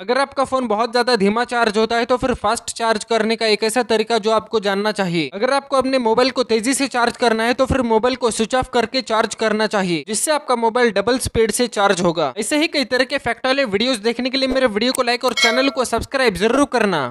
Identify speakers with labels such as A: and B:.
A: अगर आपका फोन बहुत ज्यादा धीमा चार्ज होता है तो फिर फास्ट चार्ज करने का एक ऐसा तरीका जो आपको जानना चाहिए अगर आपको अपने मोबाइल को तेजी से चार्ज करना है तो फिर मोबाइल को स्विच ऑफ करके चार्ज करना चाहिए जिससे आपका मोबाइल डबल स्पीड से चार्ज होगा ऐसे ही कई तरह के फैक्ट वाले वीडियो देखने के लिए मेरे वीडियो को लाइक और चैनल को सब्सक्राइब जरूर करना